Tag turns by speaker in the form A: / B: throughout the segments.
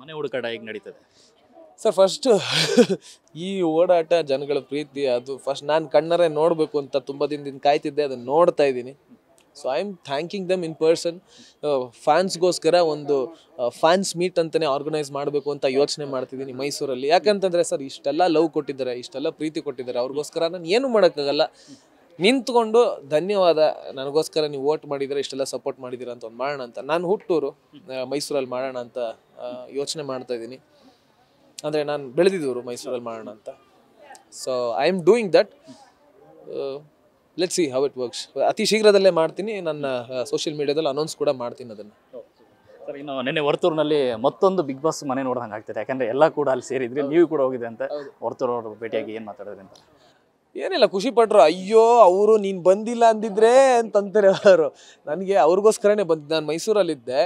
A: ಮನೆ ಹುಡುಕಾಟ ಹೇಗೆ ನಡೀತದೆ ಸರ್ ಫಸ್ಟ್ ಈ ಓಡಾಟ ಜನಗಳ ಪ್ರೀತಿ ಅದು ಫಸ್ಟ್ ನಾನು ಕಣ್ಣರೇ ನೋಡಬೇಕು ಅಂತ ತುಂಬ ದಿನದಿಂದ ಕಾಯ್ತಿದ್ದೆ ಅದನ್ನು ನೋಡ್ತಾ ಇದ್ದೀನಿ so I am thanking them in person ಫ್ಯಾನ್ಸ್ಗೋಸ್ಕರ ಒಂದು ಫ್ಯಾನ್ಸ್ ಮೀಟ್ ಅಂತಲೇ ಆರ್ಗನೈಸ್ ಮಾಡಬೇಕು ಅಂತ ಯೋಚನೆ ಮಾಡ್ತಿದ್ದೀನಿ ಮೈಸೂರಲ್ಲಿ ಯಾಕಂತಂದರೆ ಸರ್ ಇಷ್ಟೆಲ್ಲ ಲವ್ ಕೊಟ್ಟಿದ್ದಾರೆ ಇಷ್ಟೆಲ್ಲ ಪ್ರೀತಿ ಕೊಟ್ಟಿದ್ದಾರೆ ಅವ್ರಿಗೋಸ್ಕರ ನಾನು ಏನು ಮಾಡೋಕ್ಕಾಗಲ್ಲ ನಿಂತ್ಕೊಂಡು ಧನ್ಯವಾದ ನನಗೋಸ್ಕರ ನೀವು ವೋಟ್ ಮಾಡಿದ್ರೆ ಇಷ್ಟೆಲ್ಲ ಸಪೋರ್ಟ್ ಮಾಡಿದಿರ ಅಂತ ಒಂದು ಮಾಡೋಣ ಅಂತ ನಾನು ಹುಟ್ಟೂರು ಮೈಸೂರಲ್ಲಿ ಮಾಡೋಣ ಅಂತ ಯೋಚನೆ ಮಾಡ್ತಾ ಇದ್ದೀನಿ ಅಂದರೆ ನಾನು ಬೆಳೆದಿದ್ದೂರು ಮೈಸೂರಲ್ಲಿ ಮಾಡೋಣ ಅಂತ so I am doing that let see how it works ಅತಿ ಶೀಘ್ರದಲ್ಲೇ ಮಾಡ್ತೀನಿ
B: ನನ್ನ ಸೋಷಿಯಲ್ ಮೀಡಿಯಾದಲ್ಲಿ ಅನೌನ್ಸ್
A: ಕೂಡ ಮಾಡ್ತೀನಿ ಅದನ್ನು
B: ಸರ್ ಇನ್ನು ನಿನ್ನೆ ವರ್ತೂರಿನಲ್ಲಿ ಮತ್ತೊಂದು ಬಿಗ್ ಬಾಸ್ ಮನೆ ನೋಡ್ದಂಗೆ ಆಗ್ತದೆ ಯಾಕಂದರೆ ಎಲ್ಲ ಕೂಡ ಅಲ್ಲಿ ಸೇರಿದ್ರೆ ನೀವು ಕೂಡ ಹೋಗಿದೆ ಅಂತ ವರ್ತೂರು ಅವರು ಭೇಟಿಯಾಗಿ ಏನು ಮಾತಾಡಿದ್ರಿ ಅಂತ
A: ಏನಿಲ್ಲ ಖುಷಿ ಪಟ್ರು ಅಯ್ಯೋ ಅವರು ನೀನು ಬಂದಿಲ್ಲ ಅಂದಿದ್ರೆ ಅಂತಂತಾರೆ ಅವರು ನನಗೆ ಅವ್ರಿಗೋಸ್ಕರನೇ ಬಂದು ನಾನು ಮೈಸೂರಲ್ಲಿದ್ದೆ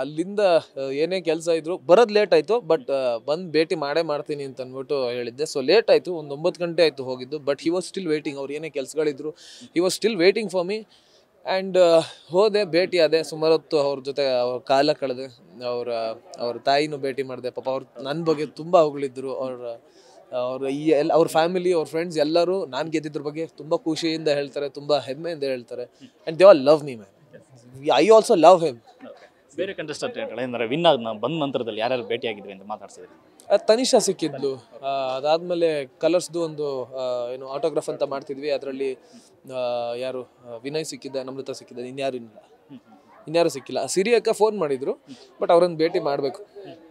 A: ಅಲ್ಲಿಂದ ಏನೇ ಕೆಲಸ ಇದ್ರು ಬರೋದು ಲೇಟ್ ಆಯಿತು ಬಟ್ ಬಂದು ಭೇಟಿ ಮಾಡೇ ಮಾಡ್ತೀನಿ ಅಂತ ಅಂದ್ಬಿಟ್ಟು ಹೇಳಿದ್ದೆ ಸೊ ಲೇಟ್ ಆಯಿತು ಒಂದು ಒಂಬತ್ತು ಗಂಟೆ ಆಯಿತು ಹೋಗಿದ್ದು but he was still waiting ಅವ್ರು ಏನೇ ಕೆಲಸಗಳಿದ್ರು he was still waiting for me and ಹೋದೆ ಭೇಟಿ ಆದೆ ಸುಮಾರು ಹೊತ್ತು ಅವ್ರ ಜೊತೆ ಅವ್ರ ಕಾಲ ಕಳೆದೆ ಅವರ ಅವ್ರ ತಾಯಿನೂ ಭೇಟಿ ಮಾಡಿದೆ ಪಾಪ ಅವ್ರು ನನ್ನ ಬಗ್ಗೆ ತುಂಬ ಹೊಗಳಿದ್ರು ಅವ್ರ ಅವ್ರ ಈ ಎಲ್ಲ ಅವ್ರ ಫ್ಯಾಮಿಲಿ ಅವ್ರ ಫ್ರೆಂಡ್ಸ್ ಎಲ್ಲರೂ ನಾನು ಗೆದ್ದಿದ್ರ ಬಗ್ಗೆ ತುಂಬ ಖುಷಿಯಿಂದ ಹೇಳ್ತಾರೆ ತುಂಬ ಹೆಮ್ಮೆಯಿಂದ ಹೇಳ್ತಾರೆ and they all love me man I also love him
B: ಬೇರೆ ಕಂಟೆಸ್ಟೆಂಟ್ಗಳಿಂದ ವಿನ್ ಆದ ಬಂದ ನಂತರದಲ್ಲಿ ಯಾರ್ಯಾರು ಆಗಿದ್ವಿ ಅಂತ ಮಾತಾಡ್ಸಿದ್ರಿ
A: ತನಿಷಾ ಸಿಕ್ಕಿದ್ಲು
B: ಅದಾದ್ಮೇಲೆ ಕಲರ್ಸ್ದು
A: ಒಂದು ಏನು ಆಟೋಗ್ರಾಫ್ ಅಂತ ಮಾಡ್ತಿದ್ವಿ ಅದರಲ್ಲಿ ಯಾರು ವಿನಯ್ ಸಿಕ್ಕಿದ್ದ ನಮೃತ ಸಿಕ್ಕಿದ್ದ ಇನ್ಯಾರು ಇಲ್ಲ ಇನ್ಯಾರು ಸಿಕ್ಕಿಲ್ಲ ಸಿರಿಯಕ್ಕ ಫೋನ್ ಮಾಡಿದ್ರು ಬಟ್ ಅವ್ರನ್ನ ಭೇಟಿ ಮಾಡಬೇಕು